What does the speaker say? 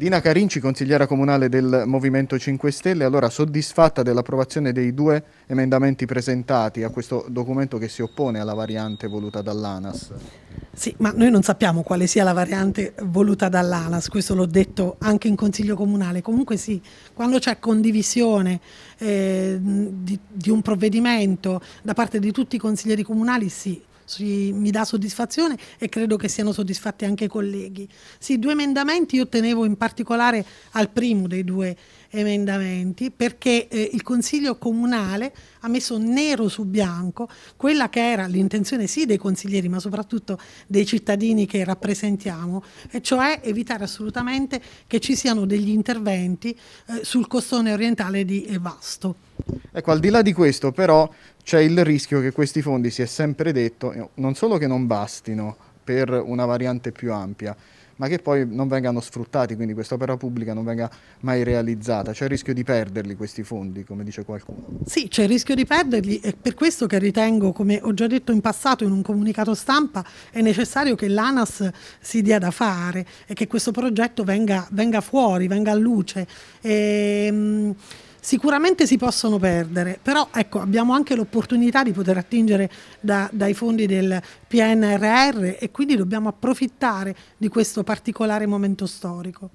Dina Carinci, consigliera comunale del Movimento 5 Stelle, allora soddisfatta dell'approvazione dei due emendamenti presentati a questo documento che si oppone alla variante voluta dall'ANAS? Sì, ma noi non sappiamo quale sia la variante voluta dall'ANAS, questo l'ho detto anche in Consiglio Comunale. Comunque sì, quando c'è condivisione eh, di, di un provvedimento da parte di tutti i consiglieri comunali, sì, si, mi dà soddisfazione e credo che siano soddisfatti anche i colleghi. Sì, due emendamenti io tenevo in particolare al primo dei due emendamenti perché eh, il Consiglio Comunale ha messo nero su bianco quella che era l'intenzione sì dei consiglieri ma soprattutto dei cittadini che rappresentiamo e cioè evitare assolutamente che ci siano degli interventi eh, sul costone orientale di Evasto. Ecco, al di là di questo però c'è il rischio che questi fondi, si è sempre detto, eh, non solo che non bastino per una variante più ampia, ma che poi non vengano sfruttati, quindi questa opera pubblica non venga mai realizzata. C'è il rischio di perderli questi fondi, come dice qualcuno. Sì, c'è il rischio di perderli e per questo che ritengo, come ho già detto in passato in un comunicato stampa, è necessario che l'ANAS si dia da fare e che questo progetto venga, venga fuori, venga a luce. E, ehm, sicuramente si possono perdere, però ecco, abbiamo anche l'opportunità di poter attingere da, dai fondi del PNRR e quindi dobbiamo approfittare di questo particolare momento storico.